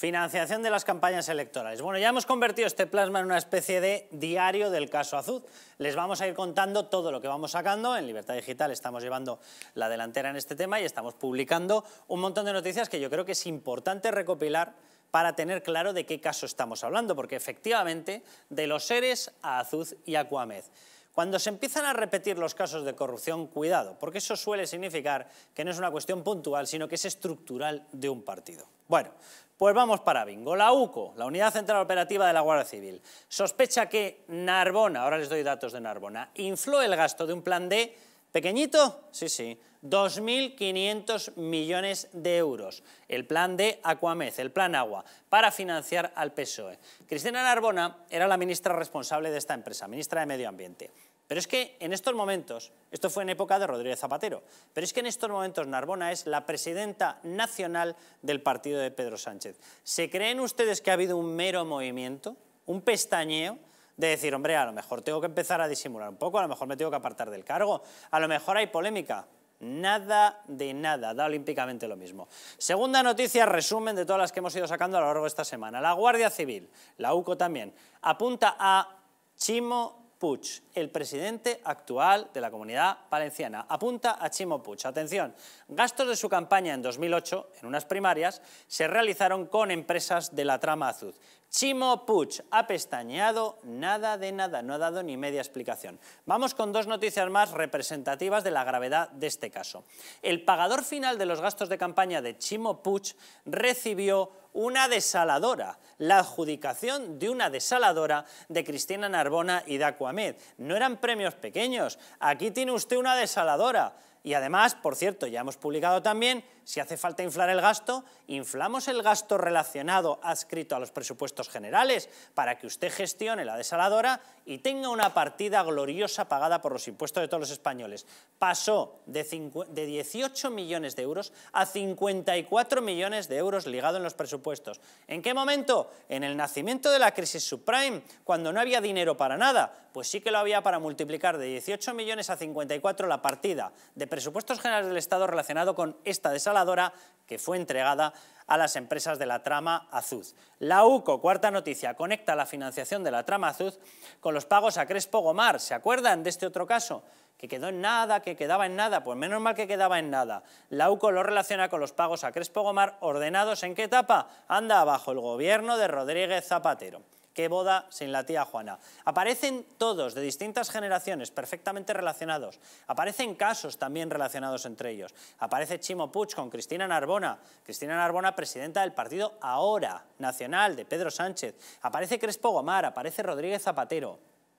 Financiación de las campañas electorales. Bueno, ya hemos convertido este plasma en una especie de diario del caso Azud. Les vamos a ir contando todo lo que vamos sacando. En Libertad Digital estamos llevando la delantera en este tema y estamos publicando un montón de noticias que yo creo que es importante recopilar para tener claro de qué caso estamos hablando, porque efectivamente de los seres a Azuz y a Cuando se empiezan a repetir los casos de corrupción, cuidado, porque eso suele significar que no es una cuestión puntual, sino que es estructural de un partido. Bueno, pues vamos para bingo. La UCO, la Unidad Central Operativa de la Guardia Civil, sospecha que Narbona, ahora les doy datos de Narbona, infló el gasto de un plan de, pequeñito, sí, sí, 2.500 millones de euros, el plan de Aquamez, el plan Agua, para financiar al PSOE. Cristina Narbona era la ministra responsable de esta empresa, ministra de Medio Ambiente. Pero es que en estos momentos, esto fue en época de Rodríguez Zapatero, pero es que en estos momentos Narbona es la presidenta nacional del partido de Pedro Sánchez. ¿Se creen ustedes que ha habido un mero movimiento, un pestañeo? De decir, hombre, a lo mejor tengo que empezar a disimular un poco, a lo mejor me tengo que apartar del cargo, a lo mejor hay polémica. Nada de nada, da olímpicamente lo mismo. Segunda noticia, resumen de todas las que hemos ido sacando a lo largo de esta semana. La Guardia Civil, la UCO también, apunta a Chimo Puig, el presidente actual de la Comunidad Valenciana. Apunta a Chimo Puig. Atención, gastos de su campaña en 2008, en unas primarias, se realizaron con empresas de la trama azul. Chimo Puch ha pestañeado, nada de nada, no ha dado ni media explicación. Vamos con dos noticias más representativas de la gravedad de este caso. El pagador final de los gastos de campaña de Chimo Puch recibió una desaladora, la adjudicación de una desaladora de Cristina Narbona y de No eran premios pequeños, aquí tiene usted una desaladora. Y además, por cierto, ya hemos publicado también, si hace falta inflar el gasto, inflamos el gasto relacionado adscrito a los presupuestos generales para que usted gestione la desaladora y tenga una partida gloriosa pagada por los impuestos de todos los españoles. Pasó de, de 18 millones de euros a 54 millones de euros ligado en los presupuestos. ¿En qué momento? En el nacimiento de la crisis subprime, cuando no había dinero para nada. Pues sí que lo había para multiplicar de 18 millones a 54 la partida de Presupuestos Generales del Estado relacionado con esta desaladora que fue entregada a las empresas de la trama Azuz. La UCO, cuarta noticia, conecta la financiación de la trama Azuz con los pagos a Crespo Gomar. ¿Se acuerdan de este otro caso? que quedó en nada, que quedaba en nada, pues menos mal que quedaba en nada. La UCO lo relaciona con los pagos a Crespo Gomar ordenados en qué etapa? Anda abajo el gobierno de Rodríguez Zapatero qué boda sin la tía Juana. Aparecen todos de distintas generaciones, perfectamente relacionados. Aparecen casos también relacionados entre ellos. Aparece Chimo Puig con Cristina Narbona, Cristina Narbona presidenta del partido Ahora Nacional de Pedro Sánchez. Aparece Crespo Gomar, aparece Rodríguez Zapatero.